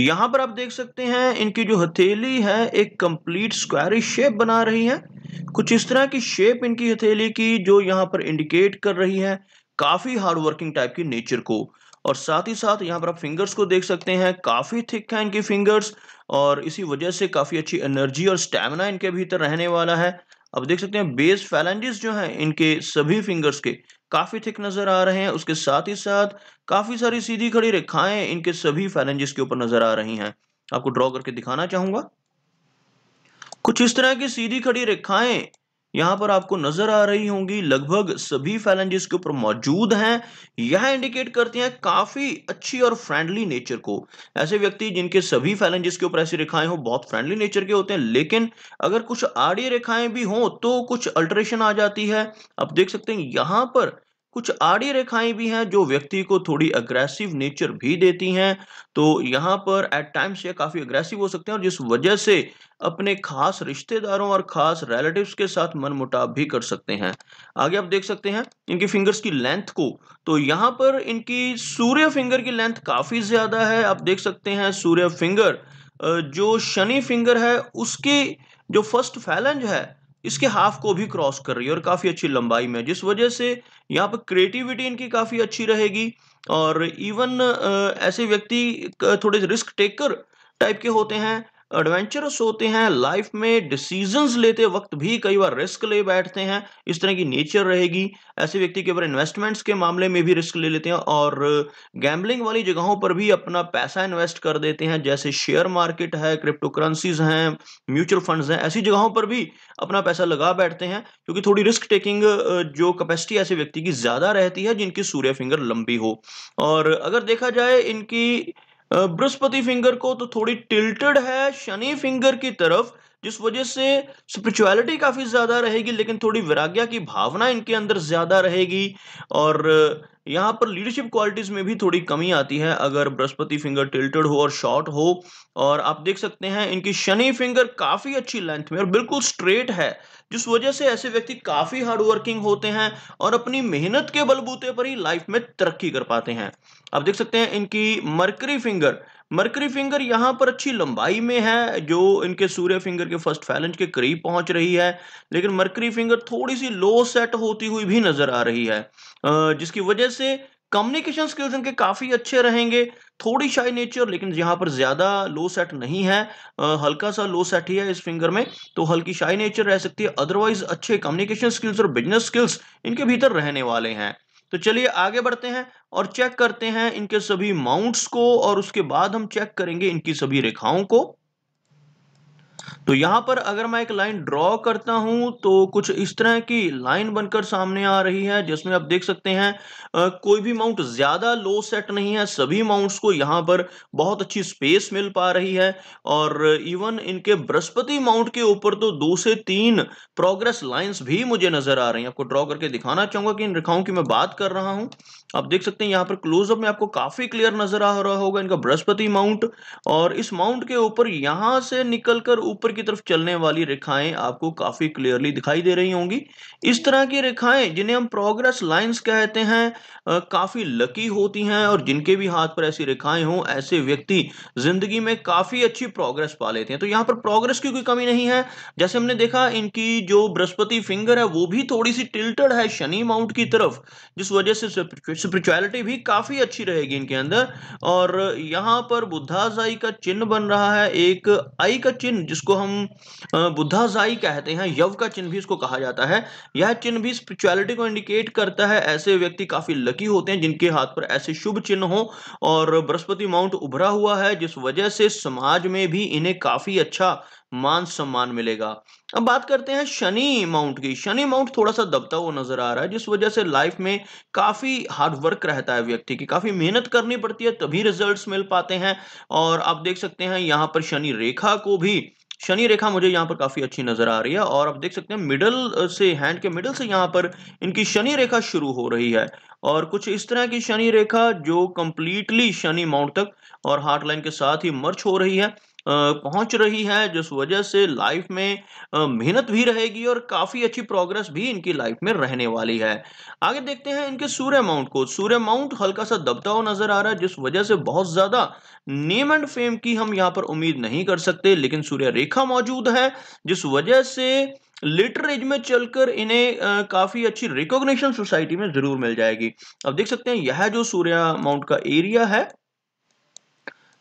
यहां पर आप देख सकते हैं इनकी जो हथेली है एक कंप्लीट स्क्वायर शेप बना रही है कुछ इस तरह की शेप इनकी हथेली की जो यहाँ पर इंडिकेट कर रही है काफी हार्ड वर्किंग टाइप की नेचर को और साथ ही साथ यहाँ पर आप फिंगर्स को देख सकते हैं काफी थिक है इनकी फिंगर्स और इसी वजह से काफी अच्छी एनर्जी और स्टेमिना इनके भीतर रहने वाला है अब देख सकते हैं बेस फैलेंजिस जो हैं इनके सभी फिंगर्स के काफी थिक नजर आ रहे हैं उसके साथ ही साथ काफी सारी सीधी खड़ी रेखाएं इनके सभी फैलेंजिस के ऊपर नजर आ रही हैं आपको ड्रॉ करके दिखाना चाहूंगा कुछ इस तरह की सीधी खड़ी रेखाएं यहां पर आपको नजर आ रही होंगी लगभग सभी फैलेंजेस के ऊपर मौजूद हैं यह इंडिकेट करती हैं काफी अच्छी और फ्रेंडली नेचर को ऐसे व्यक्ति जिनके सभी फैलेंजेस के ऊपर ऐसी रेखाएं हो बहुत फ्रेंडली नेचर के होते हैं लेकिन अगर कुछ आड़ी रेखाएं भी हों तो कुछ अल्ट्रेशन आ जाती है आप देख सकते हैं यहां पर कुछ आड़ी रेखाएं भी हैं जो व्यक्ति को थोड़ी अग्रेसिव नेचर भी देती हैं तो यहाँ पर एट टाइम्स ये काफ़ी अग्रेसिव हो सकते हैं और जिस वजह से अपने खास रिश्तेदारों और खास रिलेटिव्स के साथ मन मुटाव भी कर सकते हैं आगे आप देख सकते हैं इनकी फिंगर्स की लेंथ को तो यहाँ पर इनकी सूर्य फिंगर की लेंथ काफ़ी ज़्यादा है आप देख सकते हैं सूर्य फिंगर जो शनि फिंगर है उसकी जो फर्स्ट फैलेंज है इसके हाफ को भी क्रॉस कर रही है और काफ़ी अच्छी लंबाई में जिस वजह से यहाँ पर क्रिएटिविटी इनकी काफ़ी अच्छी रहेगी और इवन ऐसे व्यक्ति थोड़े रिस्क टेकर टाइप के होते हैं एडवेंचरस होते हैं लाइफ में डिसीजंस लेते वक्त भी कई बार रिस्क ले बैठते हैं इस तरह की नेचर रहेगी ऐसे व्यक्ति के ऊपर इन्वेस्टमेंट्स के मामले में भी रिस्क ले लेते हैं और गैम्बलिंग वाली जगहों पर भी अपना पैसा इन्वेस्ट कर देते हैं जैसे शेयर मार्केट है क्रिप्टो करेंसीज हैं म्यूचुअल फंड्स हैं ऐसी जगहों पर भी अपना पैसा लगा बैठते हैं क्योंकि थोड़ी रिस्क टेकिंग जो कैपेसिटी ऐसे व्यक्ति की ज़्यादा रहती है जिनकी सूर्य फिंगर लंबी हो और अगर देखा जाए इनकी बृहस्पति फिंगर को तो थोड़ी टिल्टेड है शनि फिंगर की तरफ जिस वजह से स्पिरिचुअलिटी काफ़ी ज़्यादा रहेगी लेकिन थोड़ी विराग्या की भावना इनके अंदर ज़्यादा रहेगी और यहाँ पर लीडरशिप क्वालिटीज़ में भी थोड़ी कमी आती है अगर बृहस्पति फिंगर टिल्टेड हो और शॉर्ट हो और आप देख सकते हैं इनकी शनि फिंगर काफ़ी अच्छी लेंथ में और बिल्कुल स्ट्रेट है जिस वजह से ऐसे व्यक्ति काफ़ी हार्ड वर्किंग होते हैं और अपनी मेहनत के बलबूते पर ही लाइफ में तरक्की कर पाते हैं आप देख सकते हैं इनकी मरकरी फिंगर मरकरी फिंगर यहाँ पर अच्छी लंबाई में है जो इनके सूर्य फिंगर के फर्स्ट फैलेंज के करीब पहुंच रही है लेकिन मरकरी फिंगर थोड़ी सी लो सेट होती हुई भी नजर आ रही है जिसकी वजह से कम्युनिकेशन स्किल्स इनके काफ़ी अच्छे रहेंगे थोड़ी शाई नेचर लेकिन यहाँ पर ज़्यादा लो सेट नहीं है हल्का सा लो सेट ही है इस फिंगर में तो हल्की शाई नेचर रह सकती है अदरवाइज अच्छे कम्युनिकेशन स्किल्स और बिजनेस स्किल्स इनके भीतर रहने वाले हैं तो चलिए आगे बढ़ते हैं और चेक करते हैं इनके सभी माउंट्स को और उसके बाद हम चेक करेंगे इनकी सभी रेखाओं को तो यहां पर अगर मैं एक लाइन ड्रॉ करता हूं तो कुछ इस तरह की लाइन बनकर सामने आ रही है जिसमें आप देख सकते हैं कोई भी माउंट ज़्यादा लो सेट नहीं है सभी माउंट्स को यहां पर बहुत अच्छी स्पेस मिल पा रही है और इवन इनके बृहस्पति माउंट के ऊपर तो दो से तीन प्रोग्रेस लाइन्स भी मुझे नज़र आ रही है आपको ड्रॉ करके दिखाना चाहूंगा कि इन रेखाओं की मैं बात कर रहा हूं आप देख सकते हैं यहां पर क्लोजअप में आपको काफ़ी क्लियर नज़र आ रहा होगा इनका बृहस्पति माउंट और इस माउंट के ऊपर यहां से निकलकर ऊपर की तरफ चलने वाली रेखाएं आपको काफी क्लियरली दिखाई दे रही होंगी इस तरह की रेखाएं जिन्हें हम प्रोग्रेस लाइंस कहते हैं आ, काफी लकी होती हैं और जिनके भी हाथ पर ऐसी रेखाएं हों ऐसे व्यक्ति जिंदगी में काफी अच्छी प्रोग्रेस पा लेते हैं तो यहाँ पर प्रोग्रेस की कोई कमी नहीं है जैसे हमने देखा इनकी जो बृहस्पति फिंगर है वो भी थोड़ी सी टिल्टेड है शनि माउंट की तरफ जिस वजह से स्पिरिचुअलिटी भी काफी अच्छी रहेगी इनके अंदर और यहाँ पर बुद्धाजाई का चिन्ह बन रहा है एक आई का चिन्ह जिस जिसको हम बुद्धाजाई कहते हैं यव का चिन्ह भी इसको कहा जाता है यह चिन्ह भी स्पिरिचुअलिटी को इंडिकेट करता है ऐसे व्यक्ति काफी लकी होते हैं जिनके हाथ पर ऐसे शुभ चिन्ह हो और बृहस्पति माउंट उभरा हुआ है जिस वजह से समाज में भी इन्हें काफी अच्छा मान सम्मान मिलेगा अब बात करते हैं शनि माउंट की शनि माउंट थोड़ा सा दबता हुआ नजर आ रहा है जिस वजह से लाइफ में काफी हार्ड वर्क रहता है व्यक्ति की काफी मेहनत करनी पड़ती है तभी रिजल्ट्स मिल पाते हैं और आप देख सकते हैं यहां पर शनि रेखा को भी शनि रेखा मुझे यहाँ पर काफ़ी अच्छी नज़र आ रही है और आप देख सकते हैं मिडल से हैंड के मिडल से यहाँ पर इनकी शनि रेखा शुरू हो रही है और कुछ इस तरह की शनि रेखा जो कंप्लीटली शनि माउंट तक और हार्ट लाइन के साथ ही मर्च हो रही है पहुंच रही है जिस वजह से लाइफ में मेहनत भी रहेगी और काफ़ी अच्छी प्रोग्रेस भी इनकी लाइफ में रहने वाली है आगे देखते हैं इनके सूर्य माउंट को सूर्य माउंट हल्का सा दबता हुआ नजर आ रहा है जिस वजह से बहुत ज़्यादा नेम एंड फेम की हम यहाँ पर उम्मीद नहीं कर सकते लेकिन सूर्य रेखा मौजूद है जिस वजह से लेटर एज में चलकर इन्हें काफ़ी अच्छी रिकॉग्निशन सोसाइटी में ज़रूर मिल जाएगी अब देख सकते हैं यह जो सूर्य माउंट का एरिया है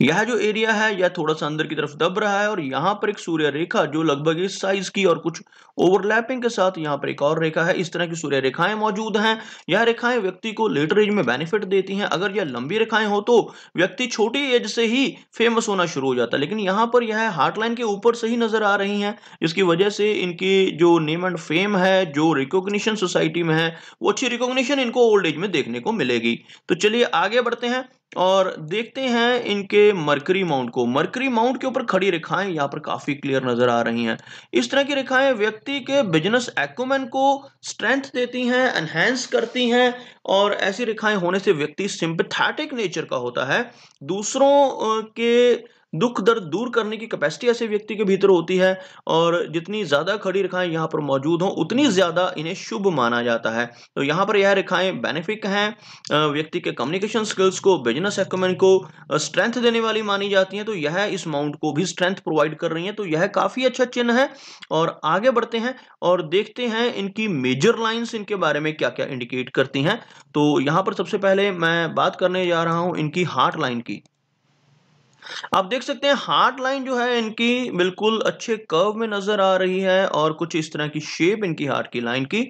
यह जो एरिया है यह थोड़ा सा अंदर की तरफ दब रहा है और यहाँ पर एक सूर्य रेखा जो लगभग इस साइज की और कुछ ओवरलैपिंग के साथ यहाँ पर एक और रेखा है इस तरह की सूर्य रेखाएं मौजूद हैं यह रेखाएं व्यक्ति को लेटर एज में बेनिफिट देती हैं अगर यह लंबी रेखाएं हो तो व्यक्ति छोटी एज से ही फेमस होना शुरू हो जाता है लेकिन यहाँ पर यह हार्टलाइन के ऊपर से ही नजर आ रही है इसकी वजह से इनकी जो नेम एंड फेम है जो रिकोगशन सोसाइटी में है वो अच्छी रिकॉग्निशन इनको ओल्ड एज में देखने को मिलेगी तो चलिए आगे बढ़ते हैं और देखते हैं इनके मरकरी माउंट को मरकरी माउंट के ऊपर खड़ी रेखाएं यहाँ पर काफी क्लियर नजर आ रही हैं इस तरह की रेखाएं व्यक्ति के बिजनेस एक्मेन को स्ट्रेंथ देती हैं एनहेंस करती हैं और ऐसी रेखाएं होने से व्यक्ति सिंपथेटिक नेचर का होता है दूसरों के दुख दर्द दूर करने की कैपेसिटी ऐसे व्यक्ति के भीतर होती है और जितनी ज़्यादा खड़ी रेखाएं यहाँ पर मौजूद हों उतनी ज़्यादा इन्हें शुभ माना जाता है तो यहाँ पर यह रेखाएं बेनिफिक हैं व्यक्ति के कम्युनिकेशन स्किल्स को बिजनेस एक्मेंट को स्ट्रेंथ देने वाली मानी जाती हैं तो यह इस माउंट को भी स्ट्रेंथ प्रोवाइड कर रही है तो यह काफ़ी अच्छा चिन्ह है और आगे बढ़ते हैं और देखते हैं इनकी मेजर लाइन्स इनके बारे में क्या क्या इंडिकेट करती हैं तो यहाँ पर सबसे पहले मैं बात करने जा रहा हूँ इनकी हार्ट लाइन की आप देख सकते हैं हार्ड लाइन जो है इनकी बिल्कुल अच्छे कर्व में नजर आ रही है और कुछ इस तरह की शेप इनकी हार्ट की लाइन की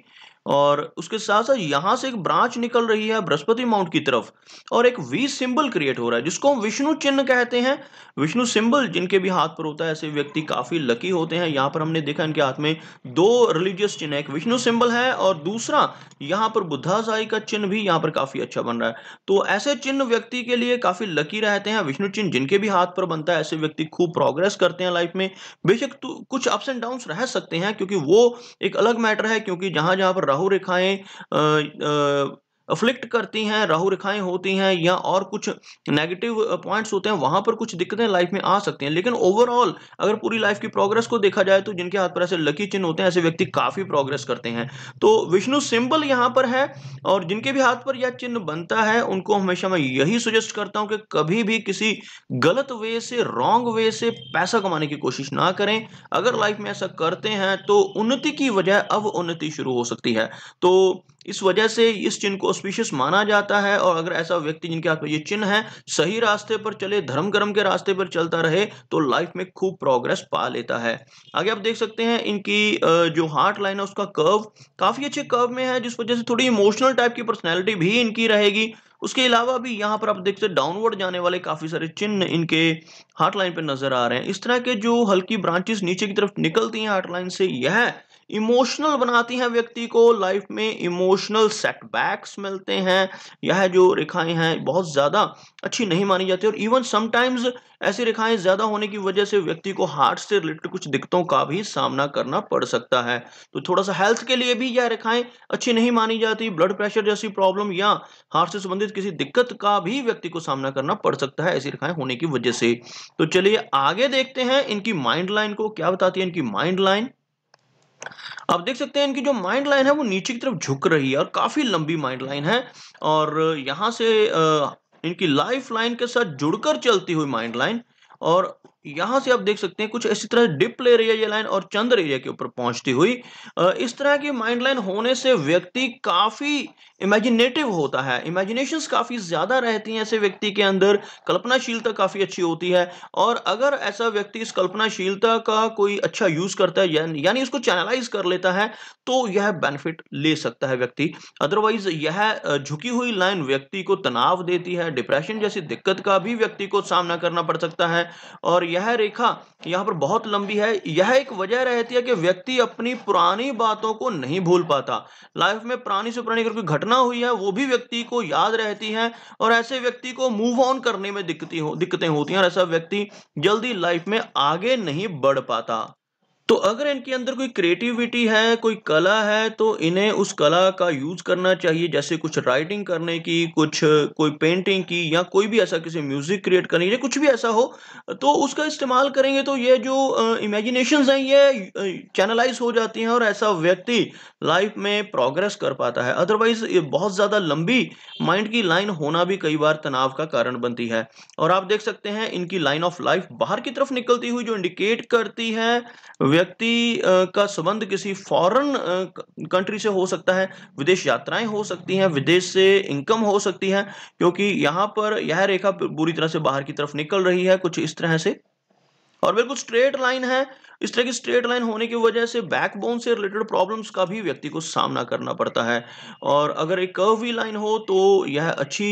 और उसके साथ साथ यहाँ से एक ब्रांच निकल रही है बृहस्पति माउंट की तरफ और एक वी सिंबल क्रिएट हो रहा है जिसको हम विष्णु चिन्ह कहते हैं विष्णु सिंबल जिनके भी हाथ पर होता है ऐसे व्यक्ति काफ़ी लकी होते हैं यहाँ पर हमने देखा इनके हाथ में दो रिलीजियस चिन्ह एक विष्णु सिंबल है और दूसरा यहाँ पर बुद्धाजाई का चिन्ह भी यहाँ पर काफ़ी अच्छा बन रहा है तो ऐसे चिन्ह व्यक्ति के लिए काफ़ी लकी रहते हैं विष्णु चिन्ह जिनके भी हाथ पर बनता है ऐसे व्यक्ति खूब प्रोग्रेस करते हैं लाइफ में बेशक तो कुछ अप्स एंड डाउन रह सकते हैं क्योंकि वो एक अलग मैटर है क्योंकि जहां जहां पर राहु रेखाएं अफ्लिक्ट करती हैं राहु रेखाएं होती हैं या और कुछ नेगेटिव पॉइंट्स होते हैं वहां पर कुछ दिक्कतें लाइफ में आ सकती हैं लेकिन ओवरऑल अगर पूरी लाइफ की प्रोग्रेस को देखा जाए तो जिनके हाथ पर ऐसे लकी चिन्ह होते हैं ऐसे व्यक्ति काफी प्रोग्रेस करते हैं तो विष्णु सिंबल यहाँ पर है और जिनके भी हाथ पर यह चिन्ह बनता है उनको हमेशा मैं यही सुजेस्ट करता हूं कि कभी भी किसी गलत वे से रॉन्ग वे से पैसा कमाने की कोशिश ना करें अगर लाइफ में ऐसा करते हैं तो उन्नति की वजह अब उन्नति शुरू हो सकती है तो इस वजह से इस चिन्ह को ऑस्पिशियस माना जाता है और अगर ऐसा व्यक्ति जिनके हाथ में ये चिन्ह है सही रास्ते पर चले धर्म कर्म के रास्ते पर चलता रहे तो लाइफ में खूब प्रोग्रेस पा लेता है आगे आप देख सकते हैं इनकी जो हार्ट लाइन है उसका कर्व काफी अच्छे कर्व में है जिस वजह से थोड़ी इमोशनल टाइप की पर्सनैलिटी भी इनकी रहेगी उसके अलावा भी यहाँ पर आप देख सकते डाउनवर्ड जाने वाले काफ़ी सारे चिन्ह इनके हार्ट लाइन पर नजर आ रहे हैं इस तरह के जो हल्की ब्रांचेस नीचे की तरफ निकलती हैं हार्ट लाइन से यह इमोशनल बनाती हैं व्यक्ति को लाइफ में इमोशनल सेटबैक्स मिलते हैं यह जो रेखाएं हैं बहुत ज़्यादा अच्छी नहीं मानी जाती और इवन समटाइम्स ऐसी रेखाएं ज़्यादा होने की वजह से व्यक्ति को हार्ट से रिलेटेड कुछ दिक्कतों का भी सामना करना पड़ सकता है तो थोड़ा सा हेल्थ के लिए भी यह रेखाएं अच्छी नहीं मानी जाती ब्लड प्रेशर जैसी प्रॉब्लम या हार्ट से संबंधित किसी दिक्कत का भी व्यक्ति को सामना करना पड़ सकता है ऐसी रेखाएं होने की वजह से तो चलिए आगे देखते हैं इनकी माइंड लाइन को क्या बताती है इनकी माइंड लाइन आप देख सकते हैं इनकी जो माइंड लाइन है वो नीचे की तरफ झुक रही है और काफी लंबी माइंड लाइन है और यहां से इनकी लाइफ लाइन के साथ जुड़कर चलती हुई माइंड लाइन और यहां से आप देख सकते हैं कुछ इसी तरह डिप ले रही है ये लाइन और चंद्र एरिया के ऊपर पहुंचती हुई इस तरह की माइंड लाइन होने से व्यक्ति काफी इमेजिनेटिव होता है इमेजिनेशन काफ़ी ज़्यादा रहती हैं ऐसे व्यक्ति के अंदर कल्पनाशीलता काफ़ी अच्छी होती है और अगर ऐसा व्यक्ति इस कल्पनाशीलता का कोई अच्छा यूज़ करता है या, यानी उसको चैनलाइज कर लेता है तो यह बेनिफिट ले सकता है व्यक्ति अदरवाइज यह झुकी हुई लाइन व्यक्ति को तनाव देती है डिप्रेशन जैसी दिक्कत का भी व्यक्ति को सामना करना पड़ सकता है और यह रेखा यहाँ पर बहुत लंबी है यह एक वजह रहती है कि व्यक्ति अपनी पुरानी बातों को नहीं भूल पाता लाइफ में पुरानी से पुरानी अगर कोई घटना घटना हुई है वो भी व्यक्ति को याद रहती है और ऐसे व्यक्ति को मूव ऑन करने में दिक्कतें हो दिक्कतें होती हैं और ऐसा व्यक्ति जल्दी लाइफ में आगे नहीं बढ़ पाता तो अगर इनके अंदर कोई क्रिएटिविटी है कोई कला है तो इन्हें उस कला का यूज करना चाहिए जैसे कुछ राइटिंग करने की कुछ कोई पेंटिंग की या कोई भी ऐसा किसी म्यूजिक क्रिएट करने की कुछ भी ऐसा हो तो उसका इस्तेमाल करेंगे तो ये जो इमेजिनेशन हैं ये चैनलाइज हो जाती हैं और ऐसा व्यक्ति लाइफ में प्रोग्रेस कर पाता है अदरवाइज बहुत ज़्यादा लंबी माइंड की लाइन होना भी कई बार तनाव का कारण बनती है और आप देख सकते हैं इनकी लाइन ऑफ लाइफ बाहर की तरफ निकलती हुई जो इंडिकेट करती है व्यक्ति का संबंध किसी फॉरेन कंट्री से हो सकता है विदेश यात्राएं हो सकती हैं विदेश से इनकम हो सकती है क्योंकि यहां पर यह रेखा बुरी तरह से बाहर की तरफ निकल रही है कुछ इस तरह से और बिल्कुल स्ट्रेट लाइन है इस तरह की स्ट्रेट लाइन होने की वजह से बैकबोन से रिलेटेड प्रॉब्लम्स का भी व्यक्ति को सामना करना पड़ता है और अगर एक कर्वी लाइन हो तो यह अच्छी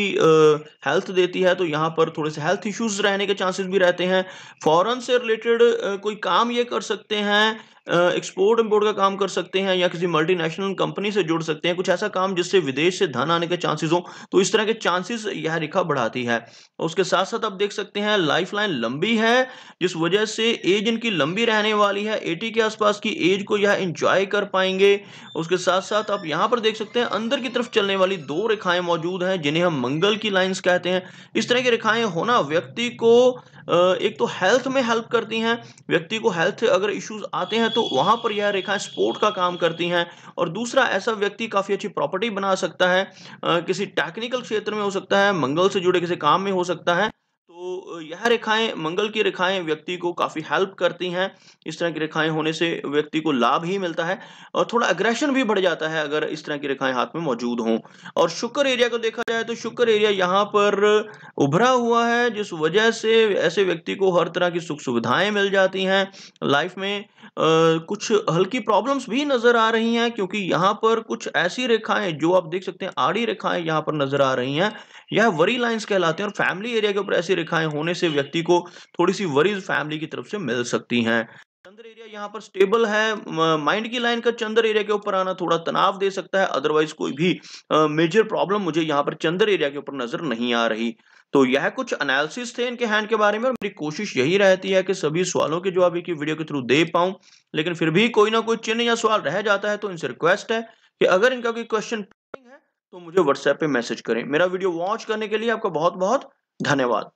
हेल्थ देती है तो यहाँ पर थोड़े से हेल्थ इश्यूज रहने के चांसेस भी रहते हैं फॉरन से रिलेटेड कोई काम ये कर सकते हैं एक्सपोर्ट इम्पोर्ट का काम कर सकते हैं या किसी मल्टीनेशनल कंपनी से जुड़ सकते हैं कुछ ऐसा काम जिससे विदेश से धन आने के चांसेस हो तो इस तरह के चांसेस यह रेखा बढ़ाती है उसके साथ साथ आप देख सकते हैं लाइफ लाइन लंबी है जिस वजह से एज इनकी लंबी रहने वाली है एटी के आसपास की एज को यह इंजॉय कर पाएंगे उसके साथ साथ आप यहाँ पर देख सकते हैं अंदर की तरफ चलने वाली दो रेखाएं मौजूद हैं जिन्हें हम मंगल की लाइन्स कहते हैं इस तरह की रेखाएं होना व्यक्ति को एक तो हेल्थ में हेल्प करती हैं व्यक्ति को हेल्थ अगर इश्यूज आते हैं तो वहां पर यह रेखाएं स्पोर्ट का काम करती हैं और दूसरा ऐसा व्यक्ति काफी अच्छी प्रॉपर्टी बना सकता है किसी टेक्निकल क्षेत्र में हो सकता है मंगल से जुड़े किसी काम में हो सकता है तो यह रेखाएं मंगल की रेखाएं व्यक्ति को काफ़ी हेल्प करती हैं इस तरह की रेखाएं होने से व्यक्ति को लाभ ही मिलता है और थोड़ा अग्रेशन भी बढ़ जाता है अगर इस तरह की रेखाएं हाथ में मौजूद हों और शुक्र एरिया को देखा जाए तो शुक्र एरिया यहाँ पर उभरा हुआ है जिस वजह से ऐसे व्यक्ति को हर तरह की सुख सुविधाएं मिल जाती हैं लाइफ में आ, कुछ हल्की प्रॉब्लम्स भी नज़र आ रही हैं क्योंकि यहाँ पर कुछ ऐसी रेखाएं जो आप देख सकते हैं आड़ी रेखाएं यहाँ पर नज़र आ रही हैं यह वरी लाइंस कहलाते हैं और फैमिली एरिया के ऊपर ऐसी रेखाएं होने से व्यक्ति को थोड़ी सी वरीज फैमिली की तरफ से मिल सकती हैं चंद्र एरिया यहाँ पर स्टेबल है माइंड की लाइन का चंद्र एरिया के ऊपर आना थोड़ा तनाव दे सकता है अदरवाइज कोई भी मेजर प्रॉब्लम मुझे यहाँ पर चंद्र एरिया के ऊपर नजर नहीं आ रही तो यह कुछ एनालिसिस थे इनके हैंड के बारे में और मेरी कोशिश यही रहती है कि सभी सवालों के जवाब एक वीडियो के थ्रू दे पाऊं लेकिन फिर भी कोई ना कोई चिन्ह या सवाल रह जाता है तो इनसे रिक्वेस्ट है कि अगर इनका कोई क्वेश्चन है तो मुझे व्हाट्सएप पे मैसेज करें मेरा वीडियो वॉच करने के लिए आपका बहुत बहुत धन्यवाद